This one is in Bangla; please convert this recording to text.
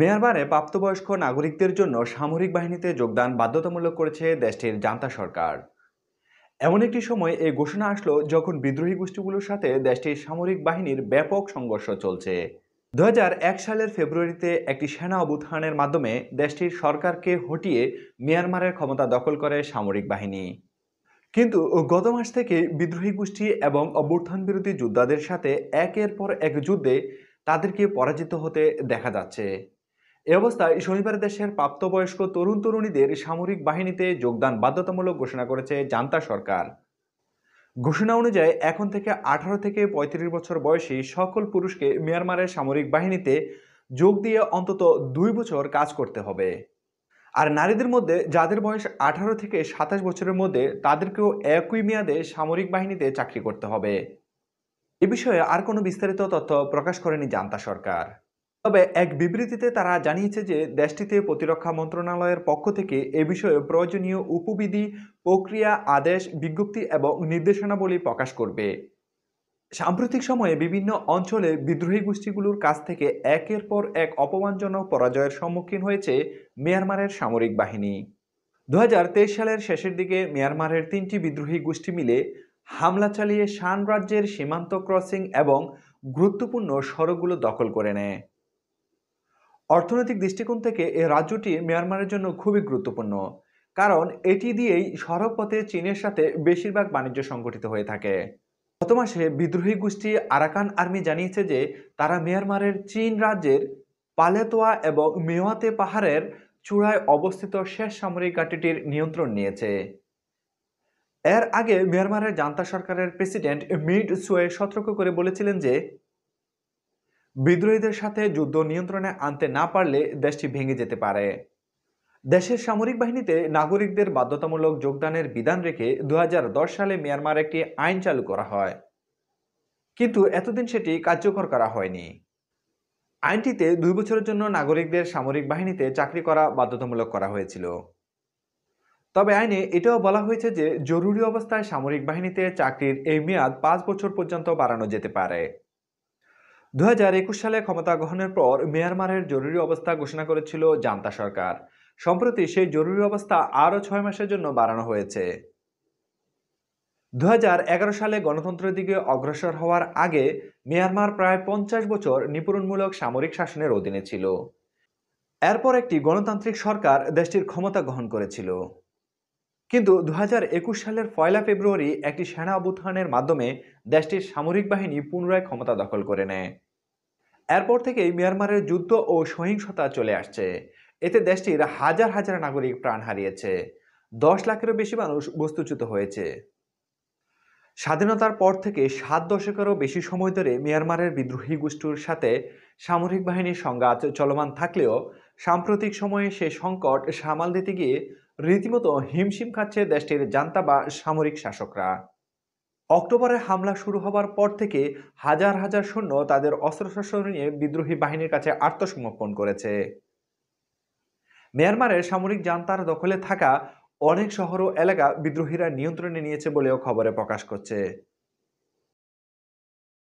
মিয়ানমারে প্রাপ্তবয়স্ক নাগরিকদের জন্য সামরিক বাহিনীতে যোগদান বাধ্যতামূলক করেছে দেশটির জান্তা সরকার এমন একটি সময় এই ঘোষণা আসলো যখন বিদ্রোহী গোষ্ঠীগুলোর সাথে দেশটির সামরিক বাহিনীর ব্যাপক সংঘর্ষ চলছে দু সালের ফেব্রুয়ারিতে একটি সেনা অবুত্থানের মাধ্যমে দেশটির সরকারকে হটিয়ে মিয়ানমারের ক্ষমতা দখল করে সামরিক বাহিনী কিন্তু গত মাস থেকে বিদ্রোহী গোষ্ঠী এবং অভ্যুত্থান বিরোধী যোদ্ধাদের সাথে একের পর এক যুদ্ধে তাদেরকে পরাজিত হতে দেখা যাচ্ছে এ অবস্থায় শনিবার দেশের প্রাপ্তবয়স্ক তরুণ তরুণীদের সামরিক বাহিনীতে যোগদান বাধ্যতামূলক ঘোষণা করেছে জান্তা সরকার ঘোষণা অনুযায়ী এখন থেকে আঠারো থেকে পঁয়ত্রিশ বছর বয়সী সকল পুরুষকে মিয়ানমারের সামরিক বাহিনীতে যোগ দিয়ে অন্তত দুই বছর কাজ করতে হবে আর নারীদের মধ্যে যাদের বয়স আঠারো থেকে সাতাশ বছরের মধ্যে তাদেরকেও একই মেয়াদে সামরিক বাহিনীতে চাকরি করতে হবে এ বিষয়ে আর কোনো বিস্তারিত তথ্য প্রকাশ করেনি জান্তা সরকার তবে এক বিবৃতিতে তারা জানিয়েছে যে দেশটিতে প্রতিরক্ষা মন্ত্রণালয়ের পক্ষ থেকে এ বিষয়ে প্রয়োজনীয় উপবিধি প্রক্রিয়া আদেশ বিজ্ঞপ্তি এবং নির্দেশনাবলী প্রকাশ করবে সাম্প্রতিক সময়ে বিভিন্ন অঞ্চলে বিদ্রোহী গোষ্ঠীগুলোর কাছ থেকে একের পর এক অপমানজনক পরাজয়ের সম্মুখীন হয়েছে মিয়ানমারের সামরিক বাহিনী দু সালের শেষের দিকে মিয়ানমারের তিনটি বিদ্রোহী গোষ্ঠী মিলে হামলা চালিয়ে শান রাজ্যের সীমান্ত ক্রসিং এবং গুরুত্বপূর্ণ সড়কগুলো দখল করে নেয় অর্থনৈতিক দৃষ্টিকোণ থেকে এ রাজ্যটি মিয়ানমারের জন্য খুবই গুরুত্বপূর্ণ কারণ এটি দিয়েই সড়কপথে চীনের সাথে বেশিরভাগ বাণিজ্য সংগঠিত হয়ে থাকে গত মাসে বিদ্রোহী গোষ্ঠী আরাকান আর্মি জানিয়েছে যে তারা মিয়ানমারের চীন রাজ্যের পালেতোয়া এবং মেওয়াতে পাহাড়ের চূড়ায় অবস্থিত শেষ সামরিক ঘাটিটির নিয়ন্ত্রণ নিয়েছে এর আগে মিয়ানমারের জান্তা সরকারের প্রেসিডেন্ট মিড সুয়ে সতর্ক করে বলেছিলেন যে বিদ্রোহীদের সাথে যুদ্ধ নিয়ন্ত্রণে আনতে না পারলে দেশটি ভেঙে যেতে পারে দেশের সামরিক বাহিনীতে নাগরিকদের বাধ্যতামূলক যোগদানের বিধান রেখে দু সালে মিয়ানমার একটি আইন চালু করা হয় কিন্তু এতদিন সেটি কার্যকর করা হয়নি আইনটিতে দুই বছরের জন্য নাগরিকদের সামরিক বাহিনীতে চাকরি করা বাধ্যতামূলক করা হয়েছিল তবে আইনে এটাও বলা হয়েছে যে জরুরি অবস্থায় সামরিক বাহিনীতে চাকরির এই মেয়াদ পাঁচ বছর পর্যন্ত বাড়ানো যেতে পারে দু সালে ক্ষমতা গ্রহণের পর মিয়ানমারের জরুরি অবস্থা ঘোষণা করেছিল জান্তা সরকার সম্প্রতি সেই জরুরি অবস্থা আরও ছয় মাসের জন্য বাড়ানো হয়েছে দু সালে গণতন্ত্রের দিকে অগ্রসর হওয়ার আগে মিয়ানমার প্রায় পঞ্চাশ বছর নিপুণমূলক সামরিক শাসনের অধীনে ছিল এরপর একটি গণতান্ত্রিক সরকার দেশটির ক্ষমতা গ্রহণ করেছিল কিন্তু দু সালের পয়লা ফেব্রুয়ারি একটি সেনা অভ্যুত্থানের মাধ্যমে দেশটির সামরিক বাহিনী পুনরায় ক্ষমতা দখল করে নেয় এরপর থেকেই মিয়ানমারের যুদ্ধ ও সহিংসতা চলে আসছে এতে দেশটির হাজার হাজার নাগরিক প্রাণ হারিয়েছে দশ লাখেরও বেশি মানুষ বস্তুচ্যুত হয়েছে স্বাধীনতার পর থেকে সাত দশকেরও বেশি সময় ধরে মিয়ানমারের বিদ্রোহী গোষ্ঠীর সাথে সামরিক বাহিনীর সংঘাত চলমান থাকলেও সাম্প্রতিক সময়ে সে সংকট সামাল দিতে গিয়ে রীতিমতো হিমশিম খাচ্ছে দেশটির জান্তা বা সামরিক শাসকরা অক্টোবরে হামলা শুরু হবার পর থেকে হাজার হাজার সৈন্য তাদের অস্ত্রশস্ত্র নিয়ে বিদ্রোহী বাহিনীর কাছে আত্মসমর্পণ করেছে মিয়ানমারের সামরিক জান্তার দখলে থাকা অনেক শহর ও এলাকা বিদ্রোহীরা নিয়ন্ত্রণে নিয়েছে বলেও খবরে প্রকাশ করছে